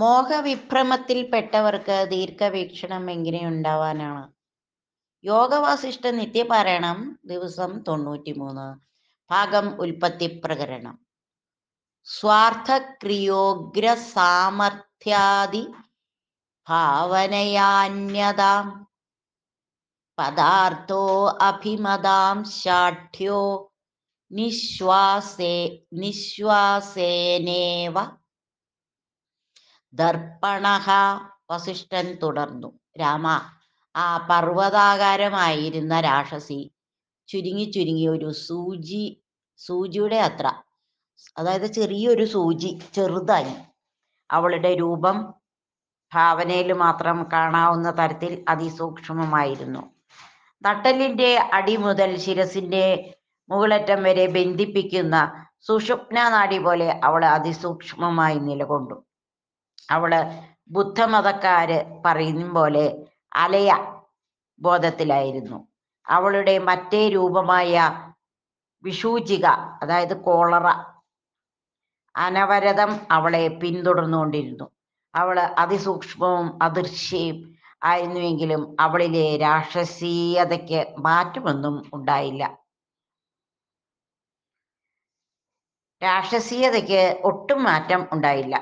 മോഹവിഭ്രമത്തിൽപ്പെട്ടവർക്ക് ദീർഘവീക്ഷണം എങ്ങനെ ഉണ്ടാവാനാണ് യോഗവാസിഷ്ഠ നിത്യപാരായണം ദിവസം തൊണ്ണൂറ്റിമൂന്ന് ഭാഗം ഉൽപ്പത്തി പ്രകരണം സ്വാർത്ഥക്രിയോഗ്ര സാമർഥ്യാദി ഭാവനയാന്യതാം പദാർത്ഥോ അഭിമതാം ശാഠ്യോ നിശ്വാസേ നിശ്വാസേനേവ ദർപ്പണഹ വസിഷ്ഠൻ തുടർന്നു രാമ ആ പർവ്വതാകാരമായിരുന്ന രാക്ഷസി ചുരുങ്ങി ചുരുങ്ങി ഒരു സൂചി സൂചിയുടെ അത്ര അതായത് ചെറിയൊരു സൂചി ചെറുതായി അവളുടെ രൂപം ഭാവനയിൽ മാത്രം കാണാവുന്ന തരത്തിൽ അതിസൂക്ഷ്മമായിരുന്നു നട്ടലിന്റെ അടി മുതൽ ശിരസിന്റെ മുകളറ്റം വരെ ബന്ധിപ്പിക്കുന്ന സുഷുപ്ന നാടി പോലെ അവൾ അതിസൂക്ഷ്മമായി നിലകൊണ്ടു അവള് ബുദ്ധമതക്കാര് പറയുന്ന പോലെ അലയ ബോധത്തിലായിരുന്നു അവളുടെ മറ്റേ രൂപമായ വിഷൂചിക അതായത് കോളറ അനവരതം അവളെ പിന്തുടർന്നുകൊണ്ടിരുന്നു അവള് അതിസൂക്ഷ്മവും അദൃശ്യയും ആയിരുന്നുവെങ്കിലും അവളിലെ രാക്ഷസീയതയ്ക്ക് മാറ്റമൊന്നും ഉണ്ടായില്ല രാക്ഷസീയതയ്ക്ക് ഒട്ടും മാറ്റം ഉണ്ടായില്ല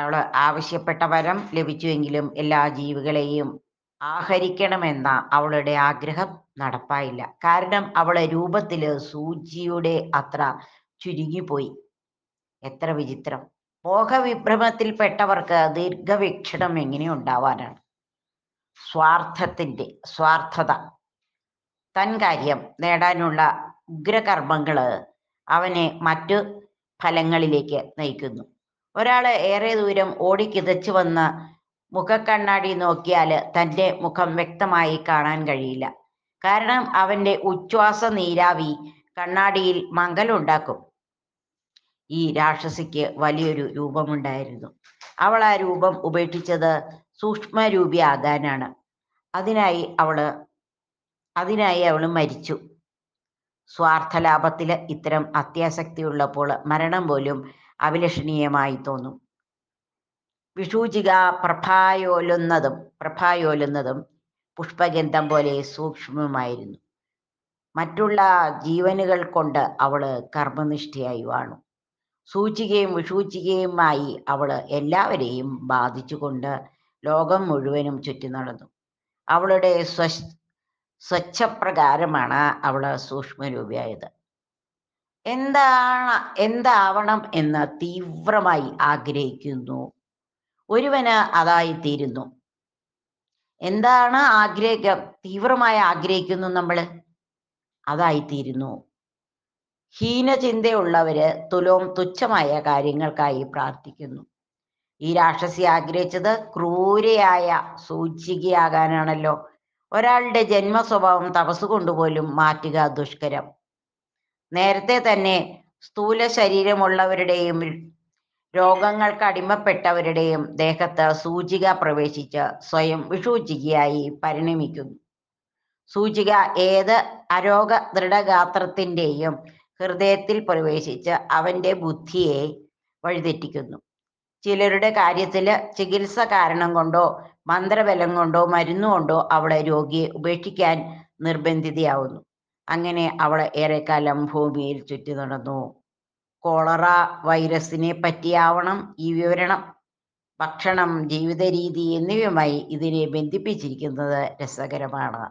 അവൾ ആവശ്യപ്പെട്ട വരം ലഭിച്ചുവെങ്കിലും എല്ലാ ജീവികളെയും ആഹരിക്കണമെന്ന അവളുടെ ആഗ്രഹം നടപ്പായില്ല കാരണം അവളെ രൂപത്തില് സൂചിയുടെ അത്ര ചുരുങ്ങിപ്പോയി എത്ര വിചിത്രം മോഹവിഭ്രമത്തിൽപ്പെട്ടവർക്ക് ദീർഘവീക്ഷണം എങ്ങനെ ഉണ്ടാവാനാണ് സ്വാർത്ഥത്തിൻ്റെ സ്വാർത്ഥത തൻ കാര്യം നേടാനുള്ള ഉഗ്രകർമ്മങ്ങൾ അവനെ മറ്റു ഫലങ്ങളിലേക്ക് നയിക്കുന്നു ഒരാള് ഏറെ ദൂരം ഓടിക്കിതച്ചു വന്ന് മുഖക്കണ്ണാടി നോക്കിയാൽ തൻ്റെ മുഖം വ്യക്തമായി കാണാൻ കഴിയില്ല കാരണം അവൻ്റെ ഉച്ഛ്വാസ നീരാവി കണ്ണാടിയിൽ മങ്ങലുണ്ടാക്കും ഈ രാക്ഷസിക്ക് വലിയൊരു രൂപമുണ്ടായിരുന്നു അവൾ ആ രൂപം ഉപേക്ഷിച്ചത് സൂക്ഷ്മരൂപി ആകാനാണ് അതിനായി അവള് അതിനായി അവൾ മരിച്ചു സ്വാർത്ഥലാഭത്തിൽ ഇത്തരം ഉള്ളപ്പോൾ മരണം പോലും അഭിലഷണീയമായി തോന്നും വിഷൂചിക പ്രഭായോലുന്നതും പ്രഭായോലുന്നതും പുഷ്പഗന്ധം പോലെ സൂക്ഷ്മമായിരുന്നു മറ്റുള്ള ജീവനുകൾ കൊണ്ട് അവള് കർമ്മനിഷ്ഠയായി വാണു സൂചികയും വിഷൂചികയുമായി അവള് എല്ലാവരെയും ബാധിച്ചുകൊണ്ട് ലോകം മുഴുവനും ചുറ്റി നടന്നു അവളുടെ സ്വ സ്വച്ഛപ്രകാരമാണ് അവൾ സൂക്ഷ്മരൂപിയായത് എന്താണ് എന്താവണം എന്ന് തീവ്രമായി ആഗ്രഹിക്കുന്നു ഒരുവന് അതായിത്തീരുന്നു എന്താണ് ആഗ്രഹിക്ക തീവ്രമായി ആഗ്രഹിക്കുന്നു നമ്മൾ അതായിത്തീരുന്നു ഹീനചിന്തയുള്ളവര് തുലോം തുച്ഛമായ കാര്യങ്ങൾക്കായി പ്രാർത്ഥിക്കുന്നു ഈ രാക്ഷസി ആഗ്രഹിച്ചത് ക്രൂരയായ സൂചികയാകാനാണല്ലോ ഒരാളുടെ ജന്മസ്വഭാവം കൊണ്ട് പോലും മാറ്റുക ദുഷ്കരം നേരത്തെ തന്നെ സ്ഥൂല ശരീരമുള്ളവരുടെയും രോഗങ്ങൾക്ക് അടിമപ്പെട്ടവരുടെയും ദേഹത്ത് സൂചിക പ്രവേശിച്ച് സ്വയം വിഷൂചികയായി പരിണമിക്കുന്നു സൂചിക ഏത് അരോഗ ദൃഢഗാത്രത്തിൻ്റെയും ഹൃദയത്തിൽ പ്രവേശിച്ച് അവൻ്റെ ബുദ്ധിയെ വഴിതെറ്റിക്കുന്നു ചിലരുടെ കാര്യത്തിൽ ചികിത്സ കാരണം കൊണ്ടോ മന്ത്രബലം കൊണ്ടോ കൊണ്ടോ അവളെ രോഗിയെ ഉപേക്ഷിക്കാൻ നിർബന്ധിതയാവുന്നു അങ്ങനെ അവൾ ഏറെക്കാലം ഭൂമിയിൽ ചുറ്റി നടന്നു കോളറ വൈറസിനെ പറ്റിയാവണം ഈ വിവരണം ഭക്ഷണം ജീവിത രീതി എന്നിവയുമായി ഇതിനെ ബന്ധിപ്പിച്ചിരിക്കുന്നത് രസകരമാണ്